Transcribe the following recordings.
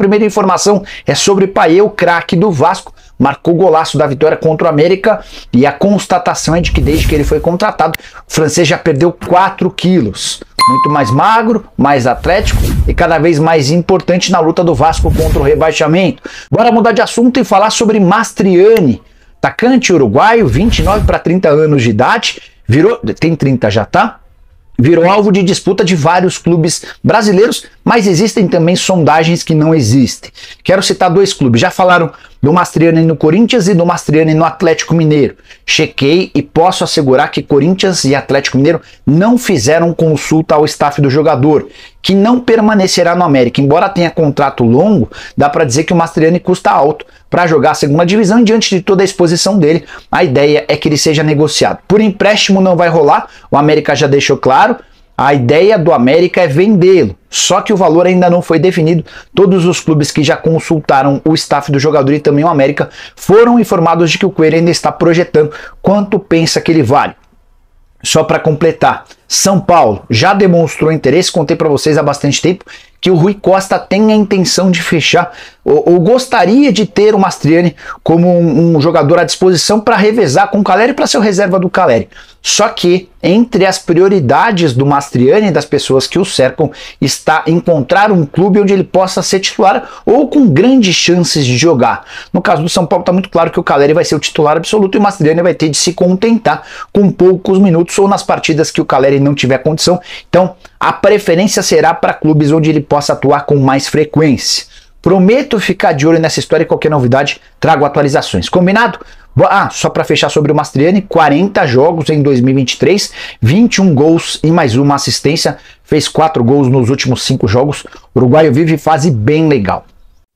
primeira informação é sobre Paê, o craque do Vasco. Marcou golaço da vitória contra o América e a constatação é de que desde que ele foi contratado, o francês já perdeu 4 quilos. Muito mais magro, mais atlético e cada vez mais importante na luta do Vasco contra o rebaixamento. Bora mudar de assunto e falar sobre Mastriani, atacante uruguaio, 29 para 30 anos de idade, virou, tem 30 já, tá? virou alvo de disputa de vários clubes brasileiros, mas existem também sondagens que não existem. Quero citar dois clubes. Já falaram do Mastriani no Corinthians e do Mastriani no Atlético Mineiro. Chequei e posso assegurar que Corinthians e Atlético Mineiro não fizeram consulta ao staff do jogador, que não permanecerá no América. Embora tenha contrato longo, dá para dizer que o Mastriani custa alto para jogar a segunda divisão e diante de toda a exposição dele, a ideia é que ele seja negociado. Por empréstimo não vai rolar, o América já deixou claro, a ideia do América é vendê-lo, só que o valor ainda não foi definido. Todos os clubes que já consultaram o staff do jogador e também o América foram informados de que o Coelho ainda está projetando quanto pensa que ele vale. Só para completar, São Paulo já demonstrou interesse, contei para vocês há bastante tempo que o Rui Costa tem a intenção de fechar, ou, ou gostaria de ter o Mastriani como um, um jogador à disposição para revezar com o Caleri para ser o reserva do Caleri. Só que entre as prioridades do Mastriani e das pessoas que o cercam está encontrar um clube onde ele possa ser titular ou com grandes chances de jogar. No caso do São Paulo está muito claro que o Caleri vai ser o titular absoluto e o Mastriani vai ter de se contentar com poucos minutos ou nas partidas que o Caleri não tiver condição. Então a preferência será para clubes onde ele possa atuar com mais frequência. Prometo ficar de olho nessa história e qualquer novidade trago atualizações. Combinado? Ah, só para fechar sobre o Mastriani, 40 jogos em 2023, 21 gols e mais uma assistência, fez 4 gols nos últimos 5 jogos. O uruguaio vive fase bem legal.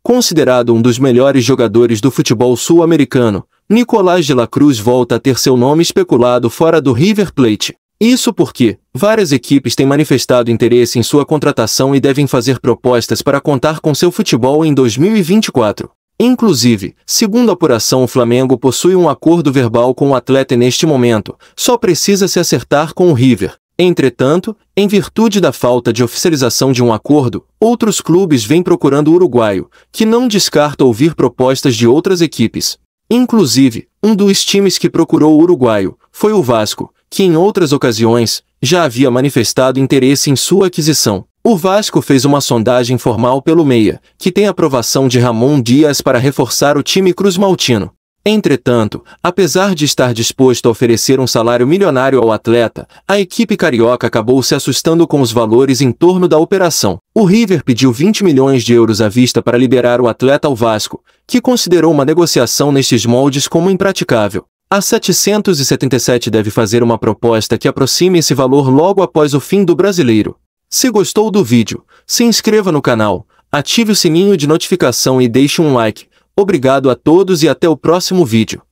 Considerado um dos melhores jogadores do futebol sul-americano, Nicolás de la Cruz volta a ter seu nome especulado fora do River Plate. Isso porque várias equipes têm manifestado interesse em sua contratação e devem fazer propostas para contar com seu futebol em 2024. Inclusive, segundo a apuração, o Flamengo possui um acordo verbal com o atleta neste momento, só precisa se acertar com o River. Entretanto, em virtude da falta de oficialização de um acordo, outros clubes vêm procurando o uruguaio, que não descarta ouvir propostas de outras equipes. Inclusive, um dos times que procurou o uruguaio foi o Vasco, que em outras ocasiões já havia manifestado interesse em sua aquisição. O Vasco fez uma sondagem formal pelo Meia, que tem aprovação de Ramon Dias para reforçar o time cruz-maltino. Entretanto, apesar de estar disposto a oferecer um salário milionário ao atleta, a equipe carioca acabou se assustando com os valores em torno da operação. O River pediu 20 milhões de euros à vista para liberar o atleta ao Vasco, que considerou uma negociação nestes moldes como impraticável. A 777 deve fazer uma proposta que aproxime esse valor logo após o fim do brasileiro. Se gostou do vídeo, se inscreva no canal, ative o sininho de notificação e deixe um like. Obrigado a todos e até o próximo vídeo.